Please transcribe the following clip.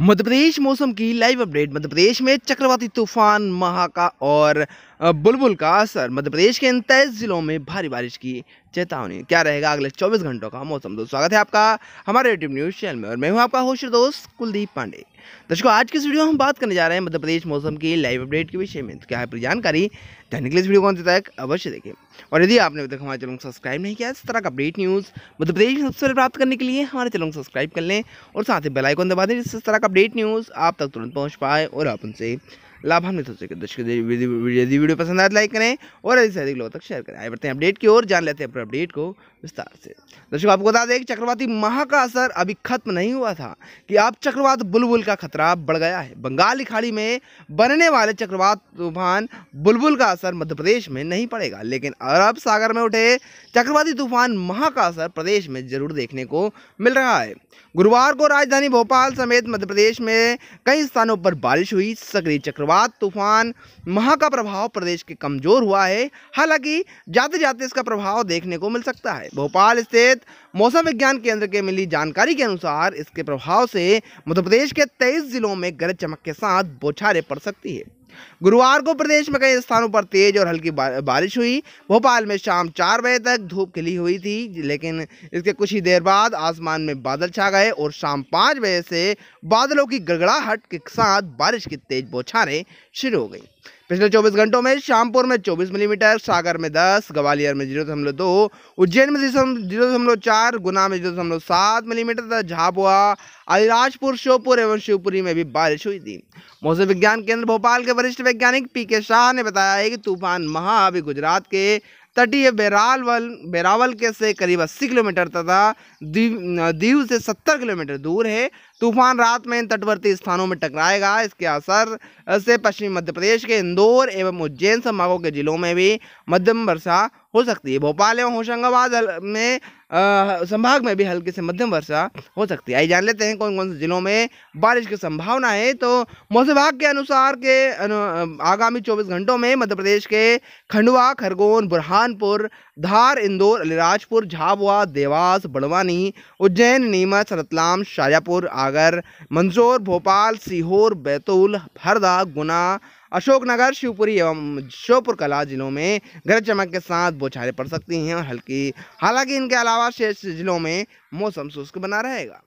मध्य प्रदेश मौसम की live update मध्य प्रदेश में चक्रवाती तूफान महाका और बुलबुल का असर मध्य प्रदेश के इन तेईस जिलों में भारी बारिश की चेतावनी क्या रहेगा अगले 24 घंटों का मौसम दोस्त स्वागत है आपका हमारे यूट्यूब न्यूज़ चैनल में और मैं हूं आपका होश दोस्त कुलदीप पांडे दर्शकों आज की इस वीडियो में हम बात करने जा रहे हैं मध्य प्रदेश मौसम की लाइव अपडेट के विषय में तो क्या है पूरी जानकारी जानने के लिए इस वीडियो को अंत तक अवश्य देखें और यदि आपने अभी तक हमारे चैनल को सब्सक्राइब नहीं किया इस तरह का अपडेट न्यूज़ मध्य प्रदेश में सबसे प्राप्त करने के लिए हमारे चैनल को सब्सक्राइब कर लें और साथ ही बेलाइकॉन दबा दें जिससे इस तरह का अपडेट न्यूज़ आप तक तुरंत पहुँच पाए और आप उनसे लाभान्वित हो सके तो दर्शक यदि वीडियो पसंद आए तो लाइक करें और अधिक से अधिक लोगों तक शेयर करें आए बढ़ते हैं अपडेट की ओर जान लेते हैं अपने अपडेट को विस्तार से दर्शकों आपको बता दें कि चक्रवाती महा का असर अभी खत्म नहीं हुआ था कि अब चक्रवात बुलबुल का खतरा बढ़ गया है बंगाल की खाड़ी में बनने वाले चक्रवात तूफान बुलबुल का असर मध्य प्रदेश में नहीं पड़ेगा लेकिन अरब सागर में उठे चक्रवाती तूफान महा का असर प्रदेश में जरूर देखने को मिल रहा है गुरुवार को राजधानी भोपाल समेत मध्य प्रदेश में कई स्थानों पर बारिश हुई सक्रिय चक्रवात चक्रवात तूफान महा का प्रभाव प्रदेश के कमज़ोर हुआ है हालांकि जाते जाते इसका प्रभाव देखने को मिल सकता है भोपाल स्थित मौसम विज्ञान केंद्र के मिली जानकारी के अनुसार इसके प्रभाव से मध्य प्रदेश के तेईस जिलों में गरज चमक के साथ बौछारें पड़ सकती है गुरुवार को प्रदेश में कई स्थानों पर तेज और हल्की बारिश हुई भोपाल में शाम चार बजे तक धूप खिली हुई थी लेकिन इसके कुछ ही देर बाद आसमान में बादल छा गए और शाम पाँच बजे से बादलों की गड़गड़ाहट के साथ बारिश की तेज बौछारें शुरू हो गई पिछले 24 घंटों में शामपुर में 24 मिलीमीटर सागर में 10 ग्वालियर में जीरो दशमलव दो उज्जैन में जीरो दशमलव चार गुना में जीरो दशमलव सात मिलीमीटर तथा झाबुआ अलीराजपुर श्योपुर एवं शिवपुरी में भी बारिश हुई थी मौसम विज्ञान केंद्र भोपाल के वरिष्ठ वैज्ञानिक पी के शाह ने बताया है कि तूफान महा अभी गुजरात के तटीय बेरावल बेरावल के से करीब अस्सी किलोमीटर तथा दीव से सत्तर किलोमीटर दूर है तूफान रात में इन तटवर्ती स्थानों में टकराएगा इसके असर से पश्चिमी मध्य प्रदेश के इंदौर एवं उज्जैन संभागों के जिलों में भी मध्यम वर्षा हो सकती है भोपाल एवं होशंगाबाद में संभाग में भी हल्की से मध्यम वर्षा हो सकती है आइए जान लेते हैं कौन कौन से ज़िलों में बारिश की संभावना है तो मौसम विभाग के अनुसार के अनु, आगामी 24 घंटों में मध्य प्रदेश के खंडवा खरगोन बुरहानपुर धार इंदौर अलीराजपुर झाबुआ देवास बड़वानी उज्जैन नीमच रतलाम शाजापुर आगर मंदसौर भोपाल सीहोर बैतूल हरदा गुना अशोकनगर शिवपुरी एवं श्योपुर कला जिलों में गरज चमक के साथ बौछारें पड़ सकती हैं और हल्की हालांकि इनके अलावा शेष जिलों में मौसम शुष्क बना रहेगा